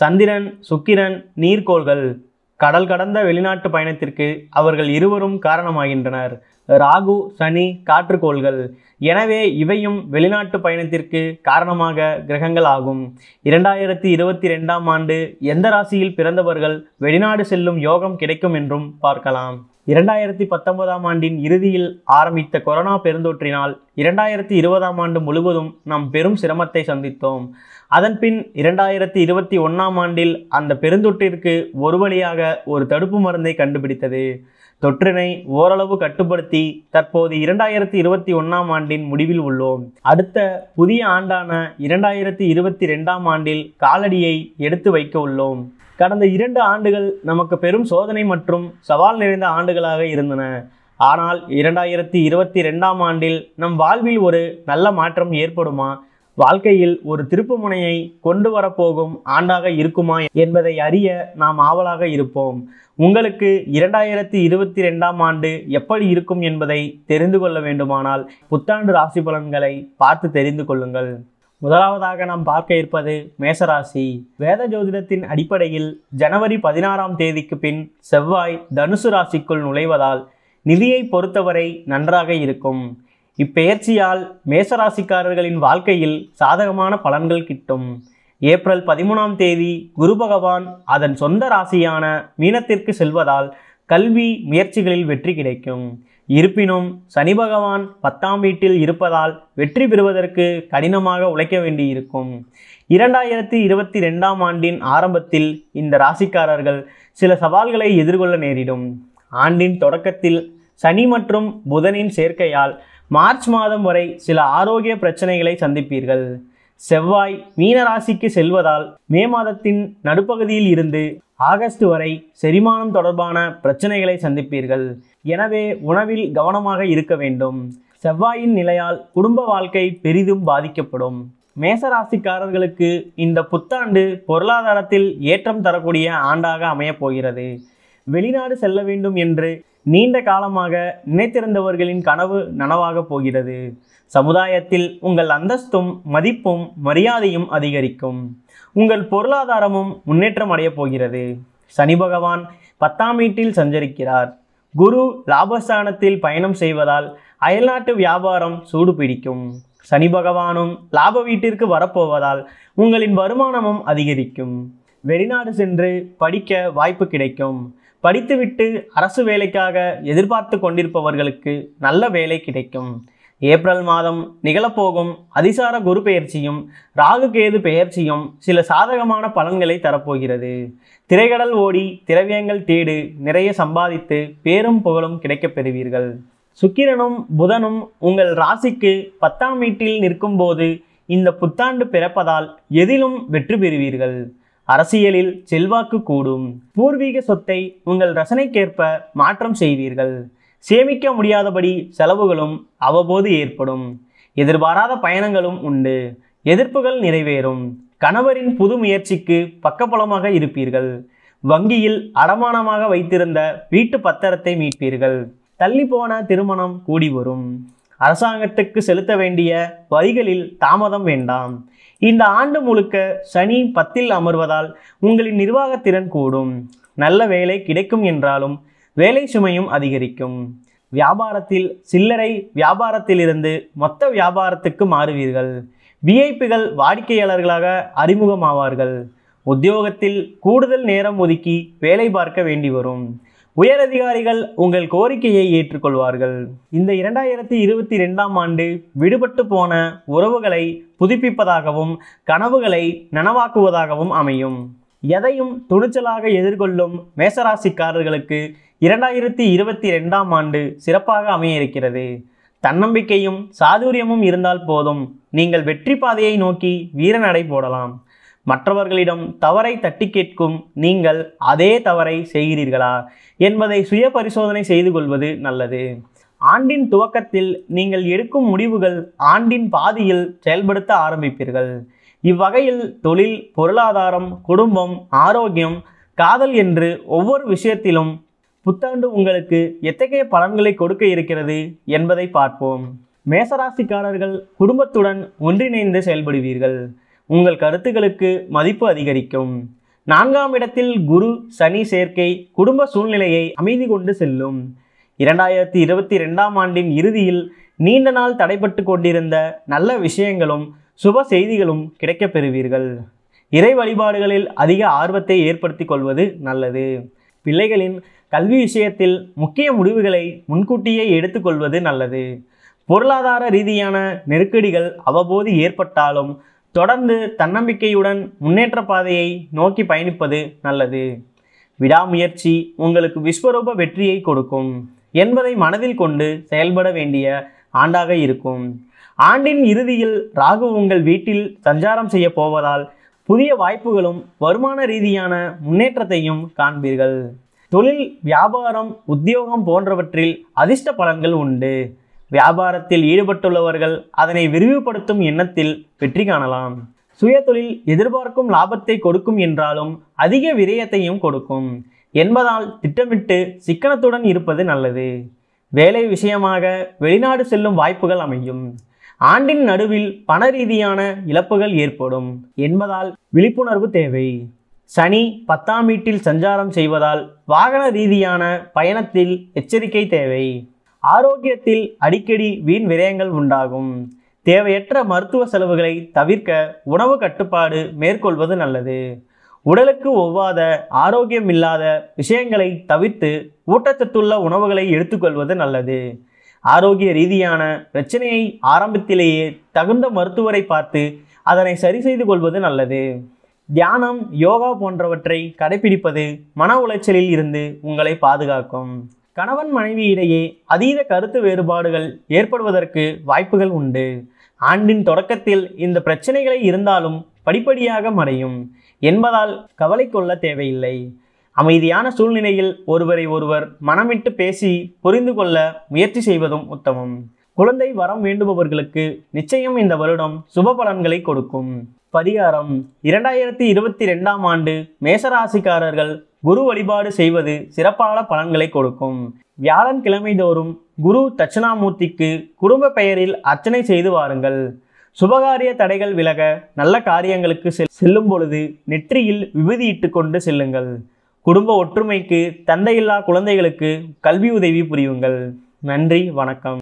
சந்திரன் சுக்கிரன் நீர்க்கோள்கள் கடல் கடந்த வெளிநாட்டு பயணத்திற்கு அவர்கள் இருவரும் காரணமாகின்றனர் ராகு சனி காற்றுக்கோள்கள் எனவே இவையும் வெளிநாட்டு பயணத்திற்கு காரணமாக கிரகங்கள் ஆகும் இரண்டாயிரத்தி இருபத்தி ரெண்டாம் ஆண்டு எந்த ராசியில் பிறந்தவர்கள் வெளிநாடு செல்லும் யோகம் கிடைக்கும் என்றும் பார்க்கலாம் இரண்டாயிரத்தி பத்தொன்பதாம் ஆண்டின் இறுதியில் ஆரம்பித்த கொரோனா பெருந்தொற்றினால் இரண்டாயிரத்தி இருபதாம் ஆண்டு முழுவதும் நாம் பெரும் சிரமத்தை சந்தித்தோம் அதன்பின் இரண்டாயிரத்தி இருபத்தி ஒன்றாம் ஆண்டில் அந்த பெருந்தொற்றிற்கு ஒரு வழியாக ஒரு தடுப்பு மருந்தை கண்டுபிடித்தது தொற்றினை ஓரளவு கட்டுப்படுத்தி தற்போது இரண்டாயிரத்தி இருபத்தி ஒன்றாம் ஆண்டின் முடிவில் உள்ளோம் அடுத்த புதிய ஆண்டான இரண்டாயிரத்தி இருபத்தி ரெண்டாம் ஆண்டில் காலடியை எடுத்து வைக்க உள்ளோம் கடந்த இரண்டு ஆண்டுகள் நமக்கு பெரும் சோதனை மற்றும் சவால் நிறைந்த ஆண்டுகளாக இருந்தன ஆனால் இரண்டாயிரத்தி இருபத்தி ரெண்டாம் ஆண்டில் நம் வாழ்வில் ஒரு நல்ல மாற்றம் ஏற்படுமா வாழ்க்கையில் ஒரு திருப்புமுனையை கொண்டு வரப்போகும் ஆண்டாக இருக்குமா என்பதை அறிய நாம் ஆவலாக இருப்போம் உங்களுக்கு இரண்டாயிரத்தி இருபத்தி ரெண்டாம் ஆண்டு எப்படி இருக்கும் என்பதை தெரிந்து கொள்ள வேண்டுமானால் புத்தாண்டு ராசி பலன்களை பார்த்து தெரிந்து கொள்ளுங்கள் முதலாவதாக நாம் பார்க்க இருப்பது மேசராசி வேத ஜோதிடத்தின் அடிப்படையில் ஜனவரி பதினாறாம் தேதிக்கு பின் செவ்வாய் தனுசு ராசிக்குள் நுழைவதால் நிதியை பொறுத்தவரை நன்றாக இருக்கும் இப்பெயர்ச்சியால் மேசராசிக்காரர்களின் வாழ்க்கையில் சாதகமான பலன்கள் கிட்டும் ஏப்ரல் பதிமூணாம் தேதி குரு பகவான் அதன் சொந்த ராசியான மீனத்திற்கு செல்வதால் கல்வி முயற்சிகளில் வெற்றி கிடைக்கும் இருப்பினும் சனி பகவான் பத்தாம் வீட்டில் இருப்பதால் வெற்றி பெறுவதற்கு கடினமாக உழைக்க வேண்டியிருக்கும் இரண்டாயிரத்தி இருபத்தி ரெண்டாம் ஆண்டின் ஆரம்பத்தில் இந்த ராசிக்காரர்கள் சில சவால்களை எதிர்கொள்ள நேரிடும் ஆண்டின் தொடக்கத்தில் சனி மற்றும் புதனின் சேர்க்கையால் மார்ச் மாதம் வரை சில ஆரோக்கிய பிரச்சனைகளை சந்திப்பீர்கள் செவ்வாய் மீனராசிக்கு செல்வதால் மே மாதத்தின் நடுப்பகுதியில் இருந்து ஆகஸ்ட் வரை செரிமானம் தொடர்பான பிரச்சனைகளை சந்திப்பீர்கள் எனவே உணவில் கவனமாக இருக்க வேண்டும் செவ்வாயின் நிலையால் குடும்ப வாழ்க்கை பெரிதும் பாதிக்கப்படும் மேசராசிக்காரர்களுக்கு இந்த புத்தாண்டு பொருளாதாரத்தில் ஏற்றம் தரக்கூடிய ஆண்டாக அமையப்போகிறது வெளிநாடு செல்ல வேண்டும் என்று நீண்ட காலமாக நினைத்திருந்தவர்களின் கனவு நனவாக போகிறது சமுதாயத்தில் உங்கள் அந்தஸ்தும் மதிப்பும் மரியாதையும் அதிகரிக்கும் உங்கள் பொருளாதாரமும் முன்னேற்றம் அடையப் போகிறது சனி பகவான் பத்தாம் வீட்டில் சஞ்சரிக்கிறார் குரு லாபஸ்தானத்தில் பயணம் செய்வதால் அயல்நாட்டு வியாபாரம் சூடு பிடிக்கும் சனி பகவானும் லாப வீட்டிற்கு வரப்போவதால் உங்களின் வருமானமும் அதிகரிக்கும் வெளிநாடு சென்று படிக்க வாய்ப்பு கிடைக்கும் படித்துவிட்டு அரசு வேலைக்காக எதிர்பார்த்து கொண்டிருப்பவர்களுக்கு நல்ல வேலை கிடைக்கும் ஏப்ரல் மாதம் நிகழப்போகும் அதிசார குரு பெயர்ச்சியும் ராகு கேது பெயர்ச்சியும் சில சாதகமான பலன்களை தரப்போகிறது திரைகடல் ஓடி திரவியங்கள் தேடு நிறைய சம்பாதித்து பேரும் புகழும் கிடைக்கப் பெறுவீர்கள் சுக்கிரனும் புதனும் உங்கள் ராசிக்கு பத்தாம் வீட்டில் நிற்கும்போது இந்த புத்தாண்டு பிறப்பதால் எதிலும் வெற்றி பெறுவீர்கள் அரசியலில் செல்வாக்கு கூடும் பூர்வீக சொத்தை உங்கள் ரசனைக்கேற்ப மாற்றம் செய்வீர்கள் சேமிக்க முடியாதபடி செலவுகளும் அவ்வப்போது ஏற்படும் எதிர்பாராத பயணங்களும் உண்டு எதிர்ப்புகள் நிறைவேறும் கணவரின் புது முயற்சிக்கு பக்கபலமாக இருப்பீர்கள் வங்கியில் அடமானமாக வைத்திருந்த வீட்டு பத்திரத்தை மீட்பீர்கள் தள்ளிப்போன திருமணம் கூடி வரும் அரசாங்கத்துக்கு செலுத்த வேண்டிய வரிகளில் தாமதம் வேண்டாம் இந்த ஆண்டு முழுக்க சனி பத்தில் அமர்வதால் உங்களின் நிர்வாகத்திறன் கூடும் நல்ல வேலை கிடைக்கும் என்றாலும் வேலை சுமையும் அதிகரிக்கும் வியாபாரத்தில் சில்லறை வியாபாரத்திலிருந்து மொத்த வியாபாரத்துக்கு மாறுவீர்கள் விஐபிகள் வாடிக்கையாளர்களாக அறிமுகமாவார்கள் உத்தியோகத்தில் கூடுதல் நேரம் ஒதுக்கி வேலை பார்க்க வேண்டி வரும் உயரதிகாரிகள் உங்கள் கோரிக்கையை ஏற்றுக்கொள்வார்கள் இந்த இரண்டாயிரத்தி இருபத்தி ரெண்டாம் ஆண்டு விடுபட்டு போன உறவுகளை புதுப்பிப்பதாகவும் கனவுகளை நனவாக்குவதாகவும் அமையும் எதையும் துணிச்சலாக எதிர்கொள்ளும் மேசராசிக்காரர்களுக்கு இரண்டாயிரத்தி இருபத்தி ரெண்டாம் ஆண்டு சிறப்பாக அமைய இருக்கிறது தன்னம்பிக்கையும் சாதுரியமும் இருந்தால் போதும் நீங்கள் வெற்றி பாதையை நோக்கி வீரநடை போடலாம் மற்றவர்களிடம் தவறை தட்டி கேட்கும் நீங்கள் அதே தவறை செய்கிறீர்களா என்பதை சுய பரிசோதனை செய்து கொள்வது நல்லது ஆண்டின் துவக்கத்தில் நீங்கள் எடுக்கும் முடிவுகள் ஆண்டின் பாதியில் செயல்படுத்த ஆரம்பிப்பீர்கள் இவ்வகையில் தொழில் பொருளாதாரம் குடும்பம் ஆரோக்கியம் காதல் என்று ஒவ்வொரு விஷயத்திலும் புத்தாண்டு உங்களுக்கு எத்தகைய பலன்களை கொடுக்க இருக்கிறது என்பதை பார்ப்போம் மேசராசிக்காரர்கள் குடும்பத்துடன் ஒன்றிணைந்து செயல்படுவீர்கள் உங்கள் கருத்துக்களுக்கு மதிப்பு அதிகரிக்கும் நான்காம் இடத்தில் குரு சனி சேர்க்கை குடும்ப சூழ்நிலையை அமைதி கொண்டு செல்லும் இரண்டாயிரத்தி இருபத்தி ரெண்டாம் ஆண்டின் இறுதியில் நீண்ட நாள் தடைபட்டு கொண்டிருந்த நல்ல விஷயங்களும் சுப செய்திகளும் கிடைக்கப் பெறுவீர்கள் இறை வழிபாடுகளில் அதிக ஆர்வத்தை ஏற்படுத்தி கொள்வது நல்லது பிள்ளைகளின் கல்வி விஷயத்தில் முக்கிய முடிவுகளை முன்கூட்டியே எடுத்துக்கொள்வது நல்லது பொருளாதார ரீதியான நெருக்கடிகள் அவ்வப்போது ஏற்பட்டாலும் தொடர்ந்து தன்னம்பிக்கையுடன் முன்னேற்ற பாதையை நோக்கி பயணிப்பது நல்லது விடாமுயற்சி உங்களுக்கு விஸ்வரூப வெற்றியை கொடுக்கும் என்பதை மனதில் கொண்டு செயல்பட வேண்டிய ஆண்டாக இருக்கும் ஆண்டின் இறுதியில் ராகு உங்கள் வீட்டில் சஞ்சாரம் செய்ய போவதால் புதிய வாய்ப்புகளும் வருமான ரீதியான முன்னேற்றத்தையும் காண்பீர்கள் தொழில் வியாபாரம் உத்தியோகம் போன்றவற்றில் அதிர்ஷ்ட பலன்கள் உண்டு வியாபாரத்தில் ஈடுபட்டுள்ளவர்கள் அதனை விரிவுபடுத்தும் எண்ணத்தில் வெற்றி காணலாம் சுயதொழில் எதிர்பார்க்கும் லாபத்தை கொடுக்கும் என்றாலும் அதிக விரயத்தையும் கொடுக்கும் என்பதால் திட்டமிட்டு சிக்கனத்துடன் இருப்பது நல்லது வேலை விஷயமாக வெளிநாடு செல்லும் வாய்ப்புகள் அமையும் ஆண்டின் நடுவில் பண ரீதியான இழப்புகள் ஏற்படும் என்பதால் விழிப்புணர்வு தேவை சனி பத்தாம் வீட்டில் சஞ்சாரம் செய்வதால் வாகன ரீதியான பயணத்தில் எச்சரிக்கை தேவை ஆரோக்கியத்தில் அடிக்கடி வீண் விரயங்கள் உண்டாகும் தேவையற்ற மருத்துவ செலவுகளை தவிர்க்க உணவு கட்டுப்பாடு மேற்கொள்வது நல்லது உடலுக்கு ஒவ்வாத ஆரோக்கியம் இல்லாத விஷயங்களை தவிர்த்து ஊட்டச்சத்துள்ள உணவுகளை எடுத்துக்கொள்வது நல்லது ஆரோக்கிய ரீதியான பிரச்சனையை ஆரம்பத்திலேயே தகுந்த மருத்துவரை பார்த்து அதனை சரி செய்து கொள்வது நல்லது தியானம் யோகா போன்றவற்றை கடைபிடிப்பது மன உளைச்சலில் இருந்து உங்களை பாதுகாக்கும் கணவன் மனைவி இடையே அதீத கருத்து வேறுபாடுகள் ஏற்படுவதற்கு வாய்ப்புகள் உண்டு ஆண்டின் தொடக்கத்தில் இந்த பிரச்சனைகளை இருந்தாலும் படிப்படியாக மறையும் என்பதால் கவலை கொள்ள தேவையில்லை அமைதியான சூழ்நிலையில் ஒருவரை ஒருவர் மனமிட்டு பேசி புரிந்து கொள்ள முயற்சி செய்வதும் உத்தமம் குழந்தை வரம் வேண்டுபவர்களுக்கு நிச்சயம் இந்த வருடம் சுப பலன்களை கொடுக்கும் பரிகாரம் இரண்டாயிரத்தி இருபத்தி ரெண்டாம் ஆண்டு மேசராசிக்காரர்கள் குரு வழிபாடு செய்வது சிறப்பான பலன்களை கொடுக்கும் வியாழன் கிழமை தோறும் குரு தட்சிணாமூர்த்திக்கு குடும்ப பெயரில் அர்ச்சனை செய்து வாருங்கள் சுபகாரிய தடைகள் விலக நல்ல காரியங்களுக்கு செல்லும் பொழுது நெற்றியில் விபதியிட்டு கொண்டு செல்லுங்கள் குடும்ப ஒற்றுமைக்கு தந்தையில்லா குழந்தைகளுக்கு கல்வி உதவி புரியுங்கள் நன்றி வணக்கம்